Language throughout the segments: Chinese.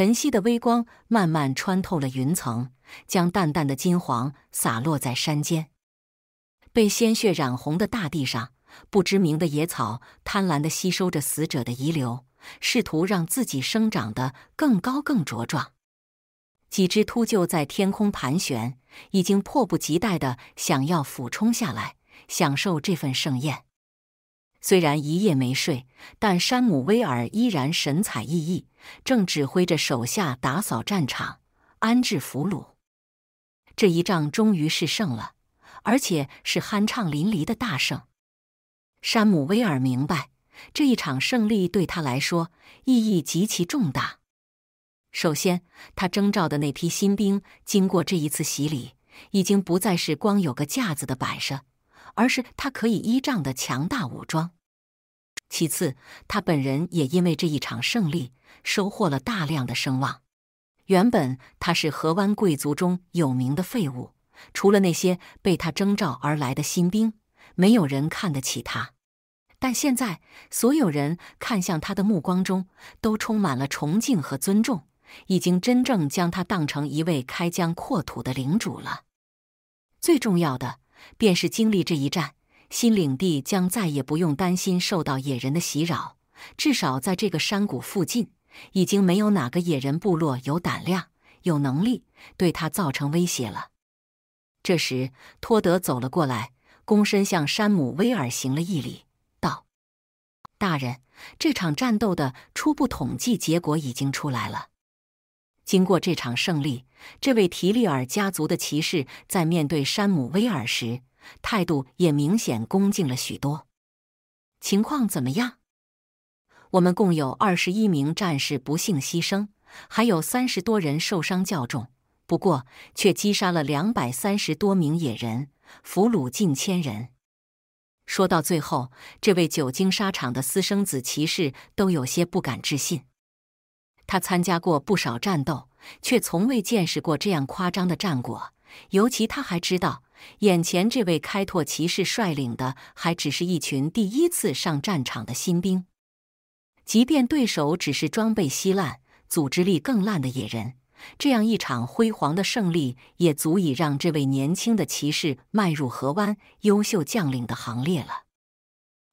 晨曦的微光慢慢穿透了云层，将淡淡的金黄洒落在山间。被鲜血染红的大地上，不知名的野草贪婪地吸收着死者的遗留，试图让自己生长得更高、更茁壮。几只秃鹫在天空盘旋，已经迫不及待地想要俯冲下来，享受这份盛宴。虽然一夜没睡，但山姆威尔依然神采奕奕。正指挥着手下打扫战场、安置俘虏。这一仗终于是胜了，而且是酣畅淋漓的大胜。山姆·威尔明白，这一场胜利对他来说意义极其重大。首先，他征召的那批新兵经过这一次洗礼，已经不再是光有个架子的摆设，而是他可以依仗的强大武装。其次，他本人也因为这一场胜利。收获了大量的声望。原本他是河湾贵族中有名的废物，除了那些被他征召而来的新兵，没有人看得起他。但现在，所有人看向他的目光中都充满了崇敬和尊重，已经真正将他当成一位开疆扩土的领主了。最重要的便是经历这一战，新领地将再也不用担心受到野人的袭扰，至少在这个山谷附近。已经没有哪个野人部落有胆量、有能力对他造成威胁了。这时，托德走了过来，躬身向山姆·威尔行了一礼，道：“大人，这场战斗的初步统计结果已经出来了。经过这场胜利，这位提利尔家族的骑士在面对山姆·威尔时，态度也明显恭敬了许多。情况怎么样？”我们共有二十一名战士不幸牺牲，还有三十多人受伤较重，不过却击杀了两百三十多名野人，俘虏近千人。说到最后，这位久经沙场的私生子骑士都有些不敢置信。他参加过不少战斗，却从未见识过这样夸张的战果。尤其他还知道，眼前这位开拓骑士率领的还只是一群第一次上战场的新兵。即便对手只是装备稀烂、组织力更烂的野人，这样一场辉煌的胜利也足以让这位年轻的骑士迈入河湾优秀将领的行列了。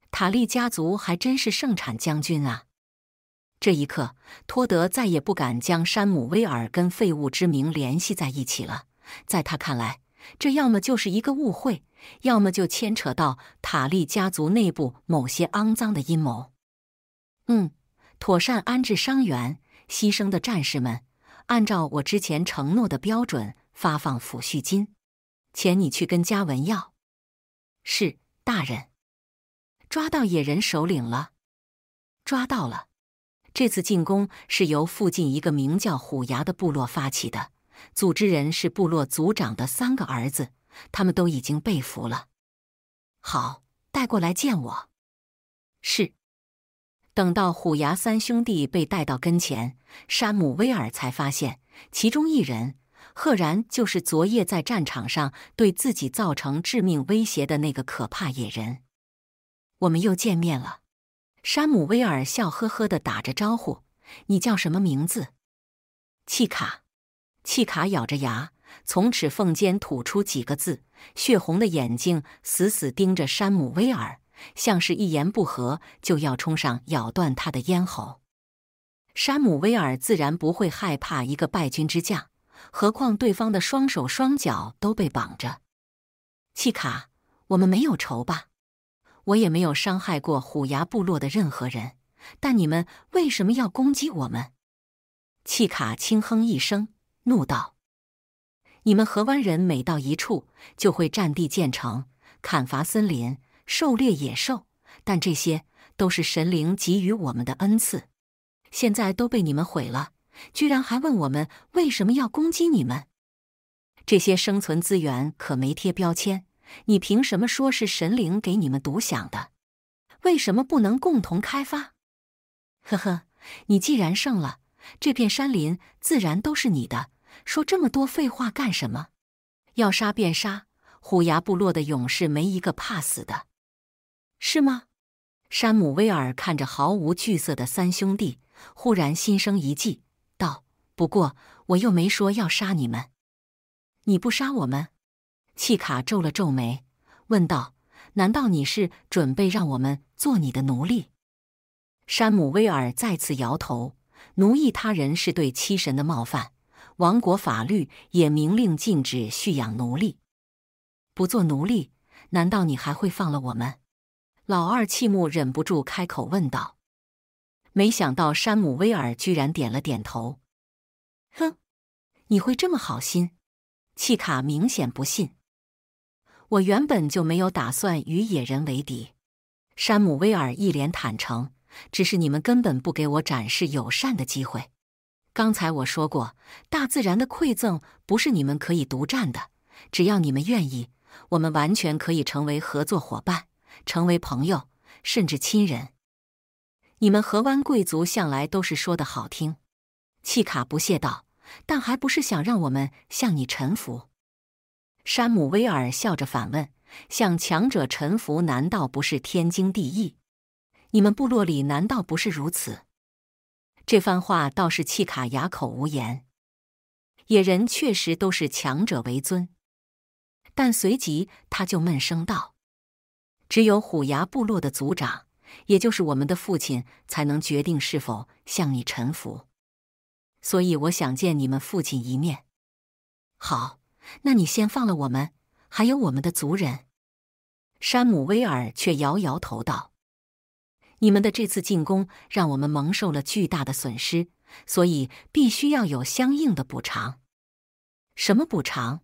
塔利家族还真是盛产将军啊！这一刻，托德再也不敢将山姆·威尔跟“废物”之名联系在一起了。在他看来，这要么就是一个误会，要么就牵扯到塔利家族内部某些肮脏的阴谋。嗯，妥善安置伤员，牺牲的战士们，按照我之前承诺的标准发放抚恤金。钱你去跟嘉文要。是，大人。抓到野人首领了。抓到了。这次进攻是由附近一个名叫虎牙的部落发起的，组织人是部落族长的三个儿子，他们都已经被俘了。好，带过来见我。是。等到虎牙三兄弟被带到跟前，山姆威尔才发现，其中一人赫然就是昨夜在战场上对自己造成致命威胁的那个可怕野人。我们又见面了，山姆威尔笑呵呵的打着招呼。你叫什么名字？契卡，契卡咬着牙，从齿缝间吐出几个字，血红的眼睛死死盯着山姆威尔。像是一言不合就要冲上咬断他的咽喉，山姆威尔自然不会害怕一个败军之将，何况对方的双手双脚都被绑着。契卡，我们没有仇吧？我也没有伤害过虎牙部落的任何人，但你们为什么要攻击我们？契卡轻哼一声，怒道：“你们河湾人每到一处就会占地建城，砍伐森林。”狩猎野兽，但这些都是神灵给予我们的恩赐，现在都被你们毁了，居然还问我们为什么要攻击你们？这些生存资源可没贴标签，你凭什么说是神灵给你们独享的？为什么不能共同开发？呵呵，你既然胜了，这片山林自然都是你的，说这么多废话干什么？要杀便杀，虎牙部落的勇士没一个怕死的。是吗？山姆威尔看着毫无惧色的三兄弟，忽然心生一计，道：“不过我又没说要杀你们。你不杀我们？”契卡皱了皱眉，问道：“难道你是准备让我们做你的奴隶？”山姆威尔再次摇头：“奴役他人是对七神的冒犯，王国法律也明令禁止蓄养奴隶。不做奴隶，难道你还会放了我们？”老二泣木忍不住开口问道：“没想到山姆威尔居然点了点头。”“哼，你会这么好心？”契卡明显不信。“我原本就没有打算与野人为敌。”山姆威尔一脸坦诚：“只是你们根本不给我展示友善的机会。刚才我说过，大自然的馈赠不是你们可以独占的。只要你们愿意，我们完全可以成为合作伙伴。”成为朋友，甚至亲人。你们河湾贵族向来都是说的好听。契卡不屑道：“但还不是想让我们向你臣服？”山姆威尔笑着反问：“向强者臣服，难道不是天经地义？你们部落里难道不是如此？”这番话倒是契卡哑口无言。野人确实都是强者为尊，但随即他就闷声道。只有虎牙部落的族长，也就是我们的父亲，才能决定是否向你臣服。所以，我想见你们父亲一面。好，那你先放了我们，还有我们的族人。山姆威尔却摇摇头道：“你们的这次进攻让我们蒙受了巨大的损失，所以必须要有相应的补偿。什么补偿？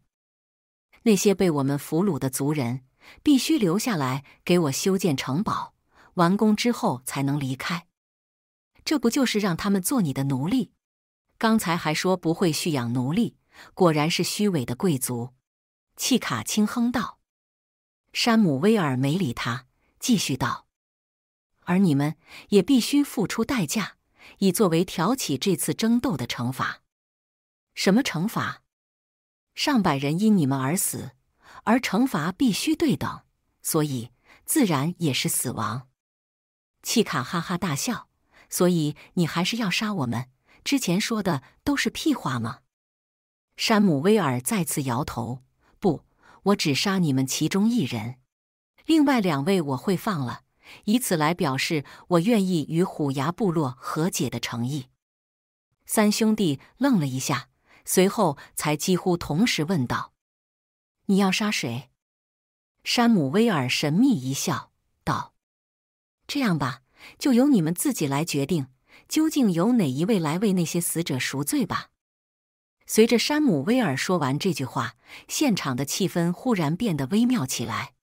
那些被我们俘虏的族人。”必须留下来给我修建城堡，完工之后才能离开。这不就是让他们做你的奴隶？刚才还说不会蓄养奴隶，果然是虚伪的贵族。”契卡轻哼道。山姆威尔没理他，继续道：“而你们也必须付出代价，以作为挑起这次争斗的惩罚。什么惩罚？上百人因你们而死。”而惩罚必须对等，所以自然也是死亡。契卡哈哈大笑。所以你还是要杀我们？之前说的都是屁话吗？山姆威尔再次摇头。不，我只杀你们其中一人，另外两位我会放了，以此来表示我愿意与虎牙部落和解的诚意。三兄弟愣了一下，随后才几乎同时问道。你要杀谁？山姆威尔神秘一笑，道：“这样吧，就由你们自己来决定，究竟由哪一位来为那些死者赎罪吧。”随着山姆威尔说完这句话，现场的气氛忽然变得微妙起来。